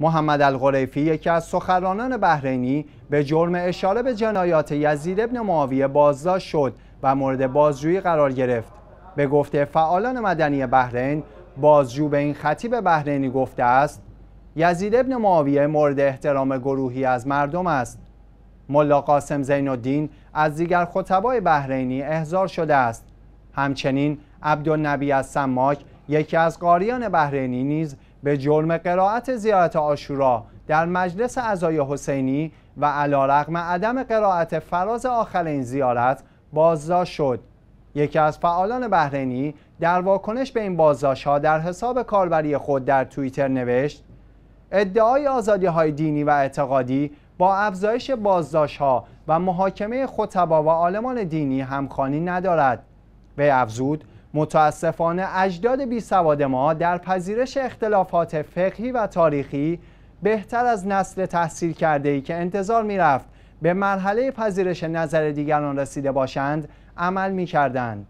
محمد القریفی یکی از سخنرانان بحرینی به جرم اشاره به جنایات یزید ابن معاویه بازداشت شد و مورد بازجویی قرار گرفت. به گفته فعالان مدنی بحرین بازجو به این خطیب بحرینی گفته است یزید ابن معاویه مورد احترام گروهی از مردم است. ملا قاسم زین الدین از دیگر خطبای بحرینی احضار شده است. همچنین عبدالنبی از سماک یکی از قاریان بحرینی نیز به جرم قرائت زیارت آشورا در مجلس عزای حسینی و علا رقم عدم قرائت فراز آخر این زیارت بازداشت شد یکی از فعالان بحرینی در واکنش به این بازداشت ها در حساب کاربری خود در توییتر نوشت ادعای آزادی های دینی و اعتقادی با افزایش بازداشت ها و محاکمه خطبا و آلمان دینی همخانی ندارد به افزود متاسفانه اجداد بی سواد ما در پذیرش اختلافات فقهی و تاریخی بهتر از نسل تحصیل کرده ای که انتظار میرفت به مرحله پذیرش نظر دیگران رسیده باشند عمل می کردند.